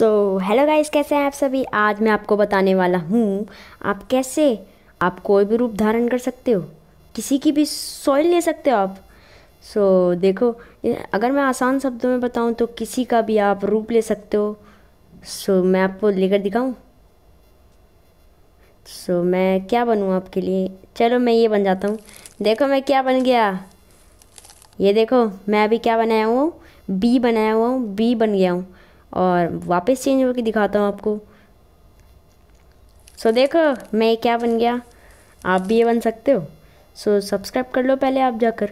So hello guys कैसे हैं आप सभी आज मैं आपको बताने वाला हूँ आप कैसे आप कोई भी रूप धारण कर सकते हो किसी की भी सॉइल ले सकते हो आप सो so, देखो अगर मैं आसान शब्दों में बताऊँ तो किसी का भी आप रूप ले सकते हो सो so, मैं आपको लेकर दिखाऊँ सो so, मैं क्या बनूँ आपके लिए चलो मैं ये बन जाता हूँ देखो मैं क्या बन गया ये देखो मैं अभी क्या बनाया हुआ हूँ बी बनाया हुआ हूँ बी बन गया हूँ और वापस चेंज होकर दिखाता हूँ आपको सो so, देखो मैं क्या बन गया आप भी ये बन सकते हो सो so, सब्सक्राइब कर लो पहले आप जाकर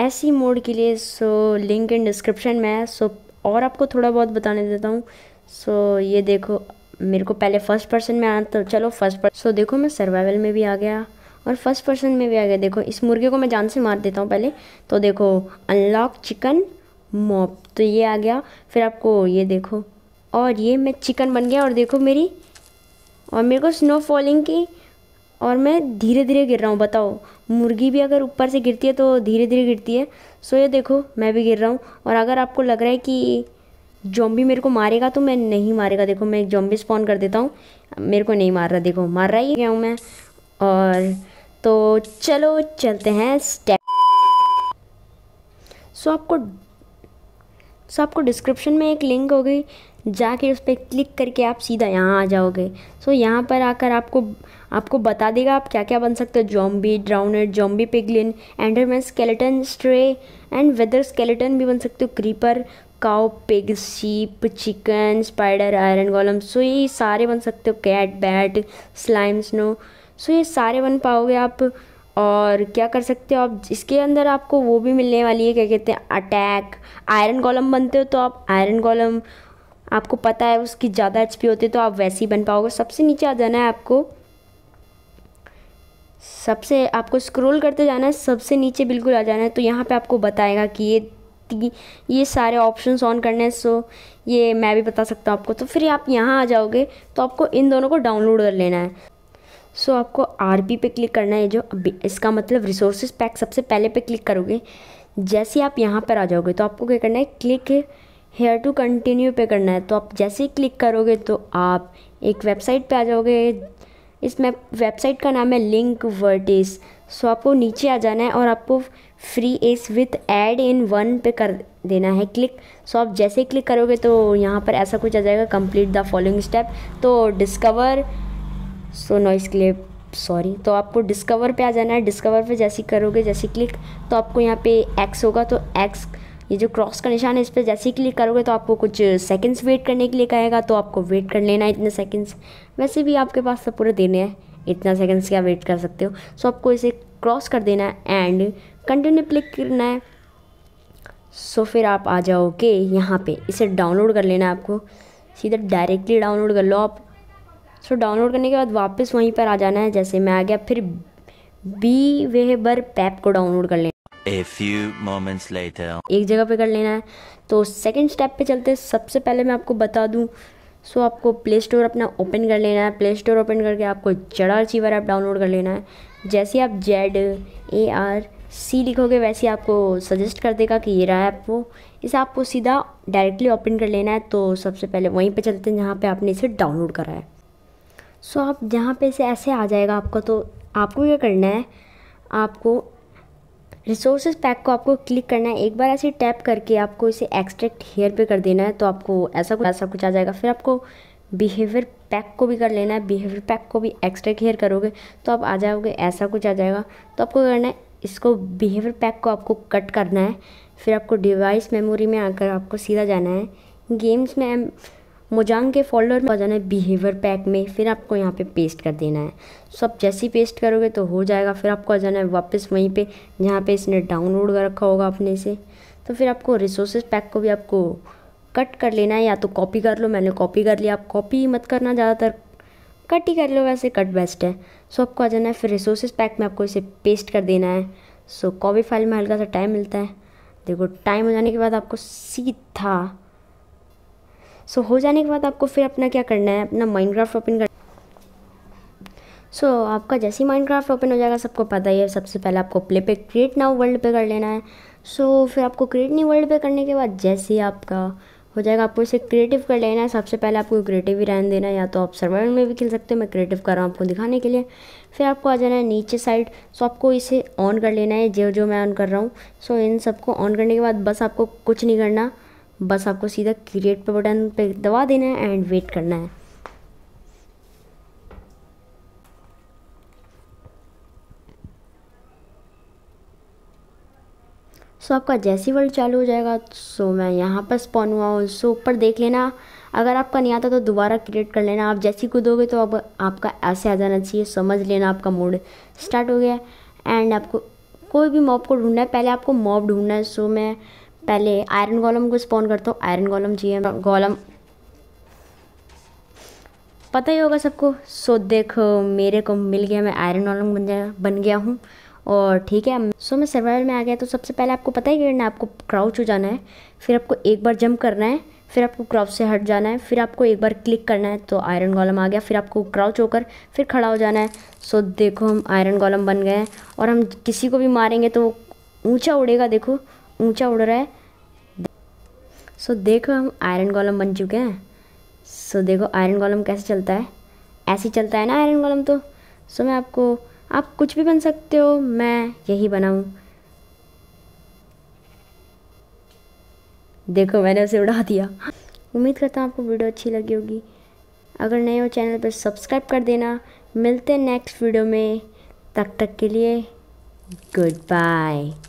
ऐसी मोड के लिए सो लिंक इन डिस्क्रिप्शन में है सो और आपको थोड़ा बहुत बताने देता हूँ सो so, ये देखो मेरे को पहले फ़र्स्ट पर्सन में आना तो चलो फर्स्ट पर्सन सो देखो मैं सर्वाइवल में भी आ गया और फर्स्ट पर्सन में भी आ गया देखो इस मुर्गे को मैं जान से मार देता हूँ पहले तो देखो अनलॉक चिकन मॉप तो ये आ गया फिर आपको ये देखो और ये मैं चिकन बन गया और देखो मेरी और मेरे को स्नो फॉलिंग की और मैं धीरे धीरे गिर रहा हूँ बताओ मुर्गी भी अगर ऊपर से गिरती है तो धीरे धीरे गिरती है सो ये देखो मैं भी गिर रहा हूँ और अगर आपको लग रहा है कि जॉम्बी मेरे को मारेगा तो मैं नहीं मारेगा देखो मैं एक जॉम्बी स्पॉन कर देता हूँ मेरे को नहीं मार रहा देखो मार रहा ही गया हूँ मैं और तो चलो चलते हैं स्टेप सो आपको सो आपको डिस्क्रिप्शन में एक लिंक होगी जाके उस पर क्लिक करके आप सीधा यहाँ आ जाओगे सो यहाँ पर आकर आपको आपको बता देगा आप क्या क्या बन सकते हो zombie drowner zombie piglin enderman skeleton stray and wither skeleton भी बन सकते हो creeper cow pig sheep chicken spider iron golem so ये सारे बन सकते हो cat bat slime snow so ये सारे बन पाओगे आप और क्या कर सकते हो आप इसके अंदर आपको वो भी मिलने वाली है क्या कहते हैं अटैक आयरन कॉलम बनते हो तो आप आयरन कॉलम आपको पता है उसकी ज़्यादा एच होती है तो आप वैसे ही बन पाओगे सबसे नीचे आ जाना है आपको सबसे आपको स्क्रॉल करते जाना है सबसे नीचे बिल्कुल आ जाना है तो यहाँ पे आपको बताएगा कि ये ये सारे ऑप्शंस ऑन करने हैं सो ये मैं भी बता सकता हूँ आपको तो फिर आप यहाँ आ जाओगे तो आपको इन दोनों को डाउनलोड कर लेना है सो so, आपको आर बी पे क्लिक करना है जो अभी इसका मतलब रिसोर्सेज पैक सबसे पहले पे क्लिक करोगे जैसे आप यहाँ पर आ जाओगे तो आपको क्या करना है क्लिक हेयर टू कंटिन्यू पे करना है तो आप जैसे ही क्लिक करोगे तो आप एक वेबसाइट पे आ जाओगे इस वेबसाइट का नाम है लिंक वर्टिस सो आपको नीचे आ जाना है और आपको free S with ad in one पे कर देना है क्लिक सो आप जैसे ही क्लिक करोगे तो यहाँ पर ऐसा कुछ आ जाएगा कंप्लीट द फॉलोइंग स्टेप तो डिस्कवर सो नॉइस के लिए सॉरी तो आपको डिस्कवर पे आ जाना है डिस्कवर पे जैसे करोगे जैसे क्लिक तो आपको यहाँ पे एक्स होगा तो एक्स ये जो क्रॉस का निशान है इस पर जैसे ही क्लिक करोगे तो आपको कुछ सेकंड्स वेट करने के लिए कहेगा तो आपको वेट कर लेना है इतने सेकंड्स वैसे भी आपके पास तो पूरे देने हैं इतना सेकंड्स क्या वेट कर सकते हो सो आपको इसे क्रॉस कर देना है एंड कंटिन्यू क्लिक करना है सो फिर आप आ जाओगे यहाँ पे इसे डाउनलोड कर लेना है आपको सीधा डायरेक्टली डाउनलोड कर लो आप सो डाउनलोड करने के बाद वापस वहीं पर आ जाना है जैसे मैं आ गया फिर बी वेबर पैप को डाउनलोड कर लेना A few moments later. एक जगह पे कर लेना है तो सेकेंड स्टेप पे चलते हैं सबसे पहले मैं आपको बता दूं सो so, आपको प्ले स्टोर अपना ओपन कर लेना है प्ले स्टोर ओपन करके आपको जड़ा अचीवर ऐप डाउनलोड कर लेना है जैसे आप जेड ए आर सी लिखोगे वैसे आपको सजेस्ट कर देगा कि ये रहा ऐप वो इसे आपको सीधा डायरेक्टली ओपन कर लेना है तो सबसे पहले वहीं पे चलते हैं जहाँ पे आपने इसे डाउनलोड करा है सो आप जहाँ पे से ऐसे आ जाएगा आपका तो आपको क्या करना है आपको रिसोर्सेज पैक को आपको क्लिक करना है एक बार ऐसे टैप करके आपको इसे एक्सट्रैक्ट हेयर पे कर देना है तो आपको ऐसा कुछ ऐसा कुछ आ जाएगा फिर आपको बिहेवियर पैक को भी कर लेना है बिहेवियर पैक को भी एक्सट्रैक्ट हेयर करोगे तो आप आ जाओगे ऐसा कुछ आ जाएगा तो आपको करना है इसको बिहेवियर पैक को आपको कट करना है फिर आपको डिवाइस मेमोरी में आकर आपको सीधा जाना है गेम्स में मोजांग के फोल्डर में जाना है बिहेवियर पैक में फिर आपको यहाँ पे पेस्ट कर देना है सो आप जैसे ही पेस्ट करोगे तो हो जाएगा फिर आपको आ जाना है वापस वहीं पे जहाँ पे इसने डाउनलोड कर रखा होगा अपने से तो फिर आपको रिसोर्सेज पैक को भी आपको कट कर लेना है या तो कॉपी कर लो मैंने कॉपी कर लिया आप कॉपी मत करना ज़्यादातर कट ही कर लो वैसे कट बेस्ट है सो आपको आ जाना है फिर रिसोर्सेज पैक में आपको इसे पेस्ट कर देना है सो कॉपी फाइल में हल्का सा टाइम मिलता है देखो टाइम हो जाने के बाद आपको सीधा सो हो जाने के बाद आपको फिर अपना क्या करना है अपना माइंड ओपन कर सो so, आपका जैसे ही क्राफ्ट ओपन हो जाएगा सबको पता ही है सबसे पहले आपको प्ले पे क्रिएट नाउ वर्ल्ड पे कर लेना है सो so, फिर आपको क्रिएट नहीं वर्ल्ड पे करने के बाद जैसे ही आपका हो जाएगा आपको इसे क्रिएटिव कर लेना है सबसे पहले आपको क्रिएटिव ही रहने देना है या तो आप सर्वाइवल में भी खेल सकते हो मैं क्रिएटिव कर रहा हूँ आपको दिखाने के लिए फिर आपको आ जाना है नीचे साइड सो आपको इसे ऑन कर लेना है जो जो मैं ऑन कर रहा हूँ सो इन सबको ऑन करने के बाद बस आपको कुछ नहीं करना बस आपको सीधा क्रिएट पे बटन पे दबा देना है एंड वेट करना है सो so, आपका जैसी वर्ल्ड चालू हो जाएगा सो so, मैं यहाँ पर स्पॉन हुआ हूँ सो ऊपर देख लेना अगर आपका नहीं आता तो दोबारा क्रिएट कर लेना आप जैसी कूदोगे तो अब आपका ऐसे आ जाना चाहिए समझ लेना आपका मूड स्टार्ट हो गया एंड आपको कोई भी मॉब को ढूंढना है पहले आपको मॉब ढूंढना है सो so, मैं पहले आयरन गोलम को स्पॉन करता हूँ आयरन गोलम जी गोलम पता ही होगा सबको सो देखो मेरे को मिल गया मैं आयरन गोलम बन जा बन गया हूँ और ठीक है सो मैं सर्वाइवल में आ गया तो सबसे पहले आपको पता ही करना है आपको क्राउच हो जाना है फिर आपको एक बार जंप करना है फिर आपको क्राउच से हट जाना है फिर आपको एक बार क्लिक करना है तो आयरन गोलम आ गया फिर आपको क्राउच होकर फिर खड़ा हो जाना है सो देखो हम आयरन गोलम बन गए हैं और हम किसी को भी मारेंगे तो ऊँचा उड़ेगा देखो ऊंचा उड़ रहा है सो so, देखो हम आयरन कॉलम बन चुके हैं सो so, देखो आयरन कॉलम कैसे चलता है ऐसे चलता है ना आयरन कॉलम तो सो so, मैं आपको आप कुछ भी बन सकते हो मैं यही बनाऊँ देखो मैंने उसे उड़ा दिया उम्मीद करता हूँ आपको वीडियो अच्छी लगी होगी अगर नए हो चैनल पर सब्सक्राइब कर देना मिलते हैं नेक्स्ट वीडियो में तब तक, तक के लिए गुड बाय